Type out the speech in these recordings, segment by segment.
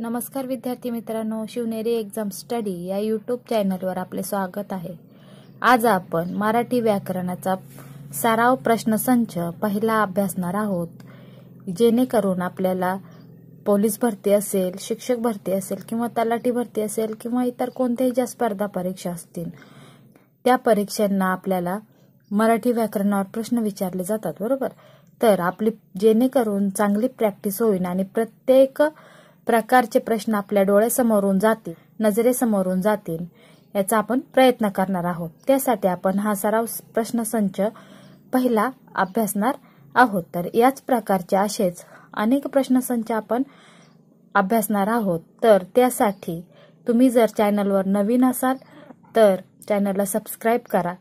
नमस्कार विद्यार्थी मित्रांनो शिवनेरी एक्झाम स्टडी या यूट्यूब चॅनलवर आपले स्वागत आहे आज आपण मराठी व्याकरणाचा सराव प्रश्न संच पहिला अभ्यासणार आहोत जेणेकरून आपल्याला पोलीस भरती असेल शिक्षक भरती असेल किंवा तलाठी भरती असेल किंवा इतर कोणत्याही ज्या स्पर्धा परीक्षा असतील त्या परीक्षांना आपल्याला मराठी व्याकरणावर प्रश्न विचारले जातात बरोबर तर आपली जेणेकरून चांगली प्रॅक्टिस होईल आणि प्रत्येक प्रकारचे प्रश्न आपल्या डोळ्यासमोरून जातील नजरेसमोरून जातील याचा आपण प्रयत्न करणार आहोत त्यासाठी आपण हा सराव प्रश्नसंच पहिला अभ्यासणार आहोत तर याच प्रकारचे असेच अनेक प्रश्नसंच आपण अभ्यासणार आहोत तर त्यासाठी तुम्ही जर चॅनलवर नवीन असाल तर चॅनलला सबस्क्राईब करा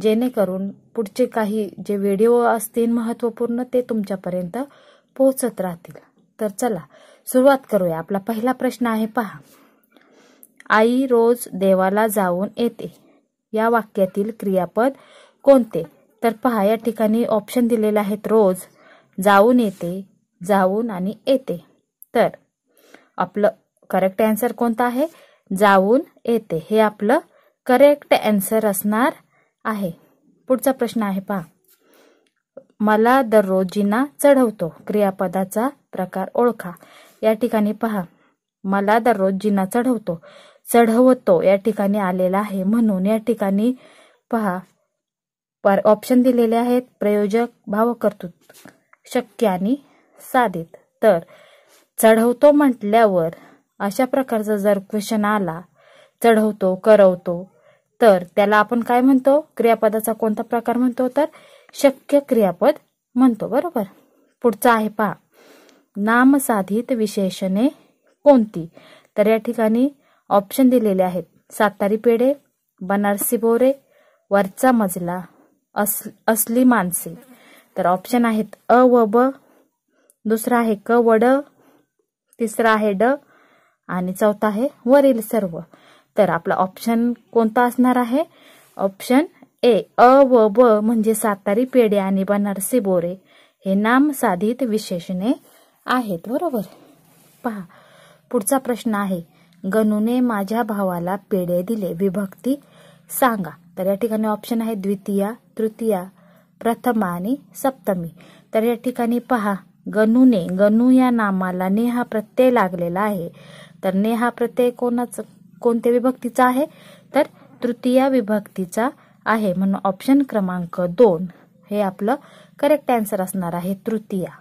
जेणेकरून पुढचे काही जे व्हिडिओ असतील महत्त्वपूर्ण ते तुमच्यापर्यंत पोहोचत राहतील तर चला सुरुवात करूया आपला पहिला प्रश्न आहे पहा आई रोज देवाला जाऊन येते या वाक्यातील क्रियापद कोणते तर पहा या ठिकाणी ऑप्शन दिलेले आहेत रोज जाऊन येते जाऊन आणि येते तर आपलं करेक्ट आन्सर कोणता आहे जाऊन येते हे आपलं करेक्ट आन्सर असणार आहे पुढचा प्रश्न आहे पहा मला दररोजीना चढवतो क्रियापदाचा प्रकार ओळखा या ठिकाणी पहा मला दररोज जिना चढवतो चढवतो या ठिकाणी आलेला आहे म्हणून या ठिकाणी पहा पर ऑप्शन दिलेले आहेत प्रयोजक भावकर्तृत्व शक्य आणि साधित तर चढवतो म्हटल्यावर अशा प्रकारचा जर क्वेश्चन आला चढवतो करवतो तर त्याला आपण काय म्हणतो क्रियापदाचा कोणता प्रकार म्हणतो तर शक्य क्रियापद म्हणतो बरोबर पुढचा आहे पहा नामसाधित विशेषणे कोणती तर या ठिकाणी ऑप्शन दिलेले आहेत सातारी पेढे बनारसी बोरे वरचा मजला अस असली माणसे तर ऑप्शन आहेत अ व ब दुसरा आहे क व ड तिसरा आहे ड आणि चौथा आहे वरील सर्व तर आपला ऑप्शन कोणता असणार आहे ऑप्शन ए अ व ब म्हणजे सातारी पेढे आणि बनारसी बोरे हे नामसाधित विशेषणे आहेत बरोबर पहा पुढचा प्रश्न आहे गणूने माझ्या भावाला पेढे दिले विभक्ती सांगा तर या ठिकाणी ऑप्शन आहे द्वितीया तृतीया प्रथमा आणि सप्तमी तर या ठिकाणी पहा गणूने गणू या नामाला नेहा प्रत्यय लागलेला आहे तर नेहा प्रत्यय कोणाचं कोणत्या विभक्तीचा आहे तर तृतीया विभक्तीचा आहे म्हणून ऑप्शन क्रमांक दोन हे आपलं करेक्ट आन्सर असणार आहे तृतीया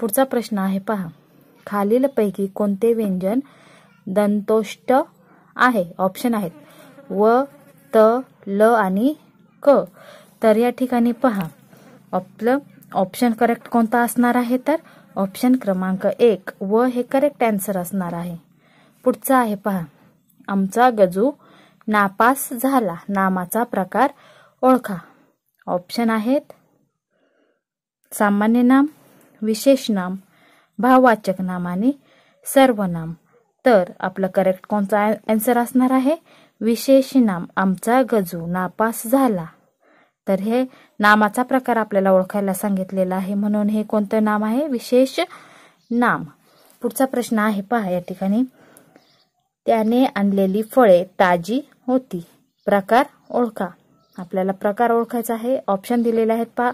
पुढचा प्रश्न आहे पहा खालीलपैकी कोणते व्यंजन दंतोष्ट आहे ऑप्शन आहेत व त ल आणि क तर या ठिकाणी पहा आपलं ऑप्शन करेक्ट कोणता असणार आहे तर ऑप्शन क्रमांक एक व हे करेक्ट आन्सर असणार आहे पुढचा आहे पहा आमचा गजू नापास झाला नामाचा प्रकार ओळखा ऑप्शन आहेत सामान्य नाम विशेष नाम भाववाचक नाम आणि सर्वनाम तर आपलं करेक्ट कोणता आन्सर असणार आहे विशेष नाम आमचा गजू नापास झाला तर हे नामाचा प्रकार आपल्याला ओळखायला सांगितलेला आहे म्हणून हे कोणतं नाम आहे विशेष नाम पुढचा प्रश्न आहे पहा या ठिकाणी त्याने आणलेली फळे ताजी होती प्रकार ओळखा आपल्याला प्रकार ओळखायचा आहे ऑप्शन दिलेले आहेत पहा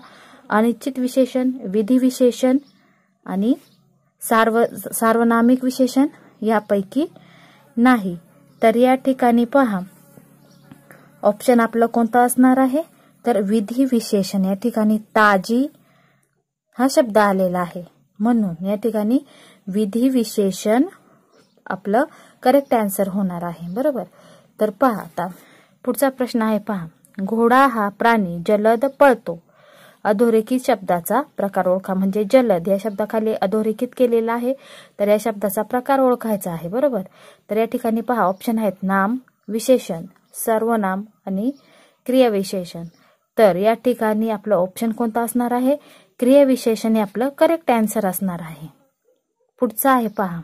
अनिश्चित विशेषण विधिविशेषण आणि सार्व सार्वनामिक विशेषण यापैकी नाही तर या ठिकाणी पहा ऑप्शन आपलं कोणता असणार आहे तर विधी विशेषण या ठिकाणी ताजी हा शब्द आलेला आहे म्हणून या ठिकाणी विधी विशेषण आपलं करेक्ट आन्सर होणार आहे बरोबर तर पहा आता पुढचा प्रश्न आहे पहा घोडा हा प्राणी जलद पळतो अधोरेखित शब्दाचा प्रकार ओळखा म्हणजे जलद या शब्दाखाली अधोरेखित केलेला आहे तर या शब्दाचा प्रकार ओळखायचा आहे बरोबर तर या ठिकाणी पहा ऑप्शन आहेत नाम विशेषण सर्वनाम आणि क्रियाविशेषण तर या ठिकाणी आपलं ऑप्शन कोणता असणार आहे क्रियाविशेषण हे आपलं करेक्ट आन्सर असणार आहे पुढचा आहे पहा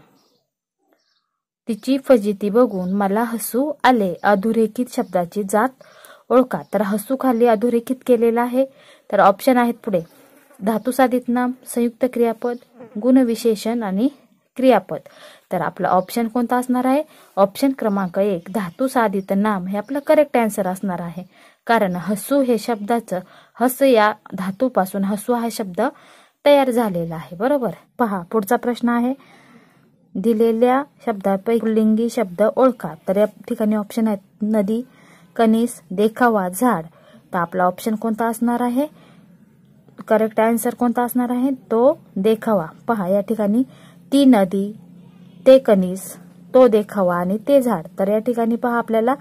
तिची फजिती बघून मला हसू आले अधोरेखित शब्दाची जात ओळखा तर हसू खाली अधोरेखित केलेला आहे तर ऑप्शन आहेत पुढे धातू साधित नाम संयुक्त क्रियापद गुणविशेषण आणि क्रियापद तर आपला ऑप्शन कोणता असणार आहे ऑप्शन क्रमांक एक धातू साधित नाम हे आपलं करेक्ट आन्सर असणार आहे कारण हसू हे शब्दाचं हस या धातूपासून हसू हा शब्द तयार झालेला आहे बरोबर पहा पुढचा प्रश्न आहे दिलेल्या शब्दापैकी लिंगी शब्द ओळखा तर या ठिकाणी ऑप्शन आहेत नदी कनिस देखावा झाड तर आपला ऑप्शन कोणता असणार आहे करेक्ट आन्सर कोणता असणार आहे तो देखावा पहा या ठिकाणी ती नदी ते कनिस तो देखावा आणि ते झाड तर या ठिकाणी पहा आपल्याला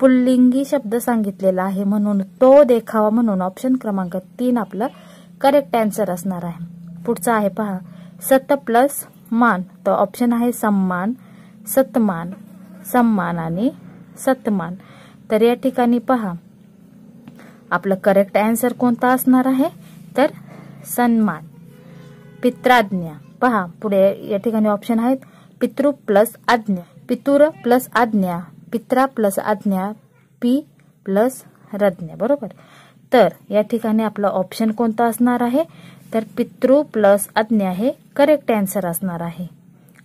पुल्लिंगी शब्द सांगितलेला आहे म्हणून तो देखावा म्हणून ऑप्शन क्रमांक तीन आपलं करेक्ट आन्सर असणार आहे पुढचा आहे पहा सत प्लस मान तो ऑप्शन आहे सम्मान सतमान सम्मान आणि सतमान तर या ठिकाणी पहा आपलं करेक्ट आन्सर कोणता असणार आहे तर सन्मान पित्राज्ञा पहा पुढे या ठिकाणी ऑप्शन आहेत पितृ प्लस आज्ञा पितुर प्लस आज्ञा पित्रा प्लस आज्ञा पी प्लस रज्ञा बरोबर तर या ठिकाणी आपला ऑप्शन कोणता असणार आहे तर पितृ प्लस आज्ञा हे करेक्ट आन्सर असणार आहे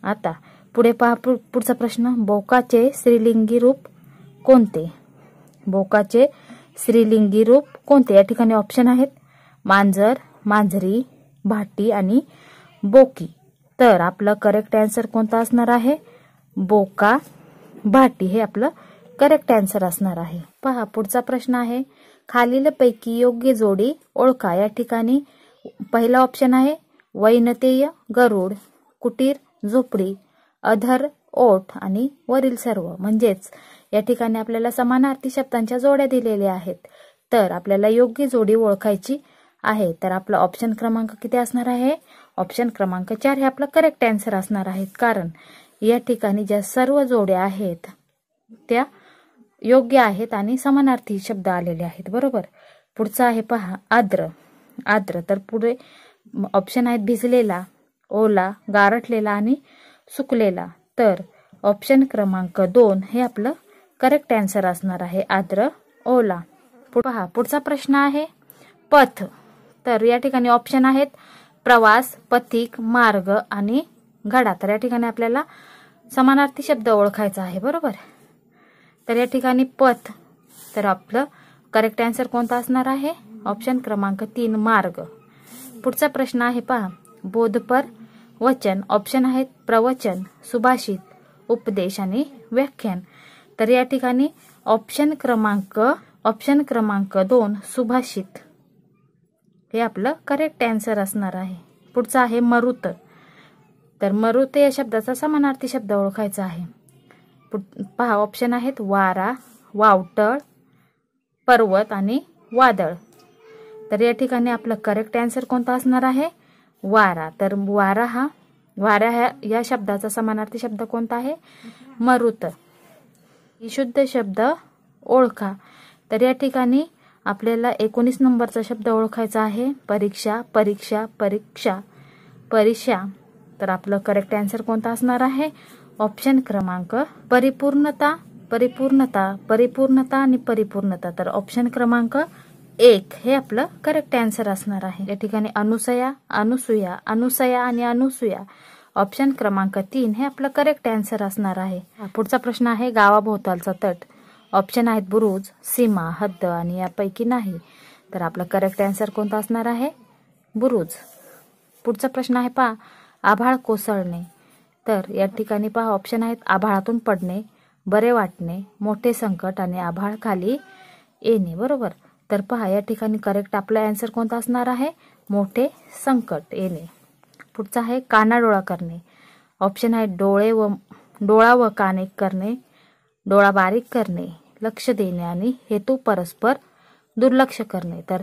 आता पुढे पहा पुढचा प्रश्न बोकाचे स्त्रीलिंगी रूप कोणते बोकाचे स्त्रीलिंगी रूप कोणते या ठिकाणी ऑप्शन आहेत मांजर मांजरी भाटी आणि बोकी तर आपलं करेक्ट आन्सर कोणता असणार आहे बोका भाटी हे आपलं करेक्ट आन्सर असणार आहे पहा पुढचा प्रश्न आहे खालीलपैकी योग्य जोडी ओळखा या ठिकाणी पहिला ऑप्शन आहे वैनतेय गरुड कुटीर झोपडी अधर ओठ आणि वरील सर्व म्हणजेच या ठिकाणी आपल्याला समानार्थी शब्दांच्या जोड्या दिलेल्या आहेत तर आपल्याला योग्य जोडी ओळखायची आहे तर आपला ऑप्शन क्रमांक किती असणार आहे ऑप्शन क्रमांक चार हे आपला करेक्ट आन्सर असणार आहे कारण या ठिकाणी ज्या सर्व जोड्या आहेत त्या योग्य आहेत आणि समानार्थी शब्द आलेले आहेत बरोबर पुढचा आहे पहा आद्र आद्र तर पुढे ऑप्शन आहेत भिजलेला ओला गारठलेला आणि सुकलेला तर ऑप्शन क्रमांक दोन हे आपलं करेक्ट आन्सर असणार आहे आद्र ओला पहा पुढचा प्रश्न आहे पथ तर या ठिकाणी ऑप्शन आहेत प्रवास पथिक मार्ग आणि घडा तर या ठिकाणी आपल्याला समानार्थी शब्द ओळखायचा आहे बरोबर तर या ठिकाणी पथ तर आपलं करेक्ट आन्सर कोणता असणार आहे ऑप्शन क्रमांक तीन मार्ग पुढचा प्रश्न आहे पहा बोधपर वचन ऑप्शन आहेत प्रवचन सुभाषित उपदेश आणि व्याख्यान तर या ठिकाणी ऑप्शन क्रमांक ऑप्शन क्रमांक दोन सुभाषित हे आपलं करेक्ट आन्सर असणार आहे पुढचं आहे मरुत तर मरुत या शब्दाचा समानार्थी शब्द ओळखायचा आहे पहा ऑप्शन आहेत वारा वावटळ पर्वत आणि वादळ तर या ठिकाणी आपलं करेक्ट आन्सर कोणता असणार आहे वारा तर वारा हा वारा ह्या या शब्दाचा समानार्थी शब्द कोणता आहे मरुत शुद्ध शब्द ओळखा तर या ठिकाणी आपल्याला एकोणीस नंबरचा शब्द ओळखायचा आहे परीक्षा परीक्षा परीक्षा परीक्षा तर आपलं करेक्ट आन्सर कोणता असणार आहे ऑप्शन क्रमांक परिपूर्णता परिपूर्णता परिपूर्णता आणि परिपूर्णता तर ऑप्शन क्रमांक एक हे आपलं करेक्ट आन्सर असणार आहे या ठिकाणी अनुसया अनुसूया अनुसया आणि अनुसूया ऑप्शन क्रमांक तीन हे आपलं करेक्ट आन्सर असणार आहे पुढचा प्रश्न आहे गावाभोवतालचा तट ऑप्शन आहेत बुरुज सीमा हद्द आणि यापैकी नाही तर आपलं करेक्ट आन्सर कोणता असणार आहे बुरुज पुढचा प्रश्न आहे पहा आभाळ कोसळणे तर या ठिकाणी पहा ऑप्शन आहेत आभाळातून पडणे बरे वाटणे मोठे संकट आणि आभाळ खाली येणे बरोबर तर पहा या ठिकाणी करेक्ट आपला आन्सर कोणता असणार आहे मोठे संकट येणे पुढचा आहे कानाडोळा करणे ऑप्शन आहे डोळे व डोळा व काने करणे डोळा बारीक करणे लक्ष देणे आणि हेतू परस्पर दुर्लक्ष करणे तर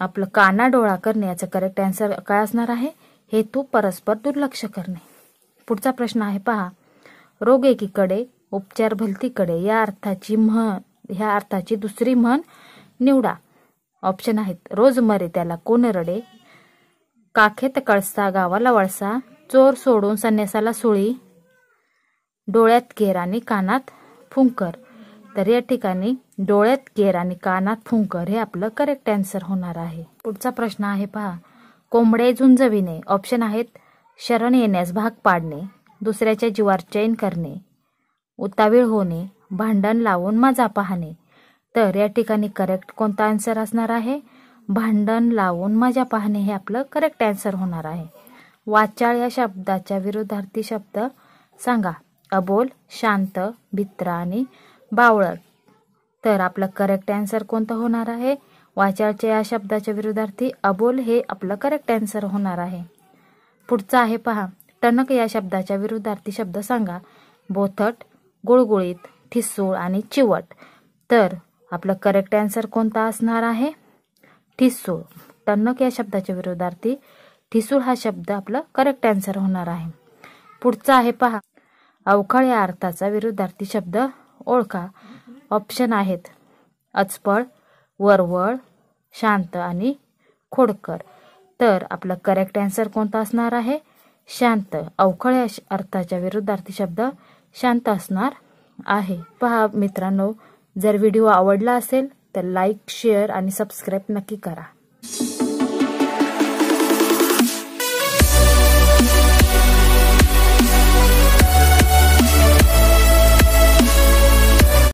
आपलं काना डोळा करणे याचं करेक्ट आन्सर काय असणार आहे हेतू परस्पर दुर्लक्ष करणे पुढचा प्रश्न आहे पहा रोग एकीकडे उपचार भलतीकडे या अर्थाची म्हण ह्या अर्थाची दुसरी म्हण निवडा ऑप्शन आहेत रोज मरे त्याला कोण रडे काखेत कळसा गावाला वळसा चोर सोडून संन्यासाला सुळी डोळ्यात घेर आणि कानात फुंकर तर या ठिकाणी डोळ्यात घेर आणि कानात फुंकर हे आपलं करेक्ट आन्सर होणार आहे पुढचा प्रश्न आहे पहा कोंबडे झुंजविणे ऑप्शन आहेत शरण येण्यास भाग पाडणे दुसऱ्याच्या जीवार चैन करणे उतावीळ होणे भांडण लावून मजा पाहणे तर या ठिकाणी करेक्ट कोणता आन्सर असणार आहे भांडण लावून मजा पाहणे हे आपलं करेक्ट आन्सर होणार आहे वाचाळ या शब्दाच्या विरोधार्थी शब्द सांगा अबोल शांत भित्रा आणि बावळ तर आपलं करेक्ट अँसर कोणतं होणार आहे वाचाळच्या या शब्दाच्या विरोधार्थी अबोल हे आपलं करेक्ट अँसर होणार आहे पुढचं आहे पहा टणक या शब्दाच्या विरोधार्थी शब्द सांगा बोथट गुळगुळीत ठिसूळ आणि चिवट तर आपलं करेक्ट आन्सर कोणता असणार आहे ठिसूळ टणक या शब्दाच्या विरोधार्थी ठिसूळ हा शब्द आपला करेक्ट आन्सर होणार आहे पुढचा आहे पहा अवखळ या अर्थाचा विरोधार्थी शब्द ओळखा ऑप्शन आहेत अचपळ वरवळ शांत आणि खोडकर तर आपला करेक्ट आन्सर कोणता असणार आहे शांत अवखळ या अर्थाच्या विरुद्धार्थी शब्द शांत असणार आहे पहा मित्रांनो जर व्हिडिओ आवडला असेल तर लाईक शेअर आणि सबस्क्राईब नक्की करा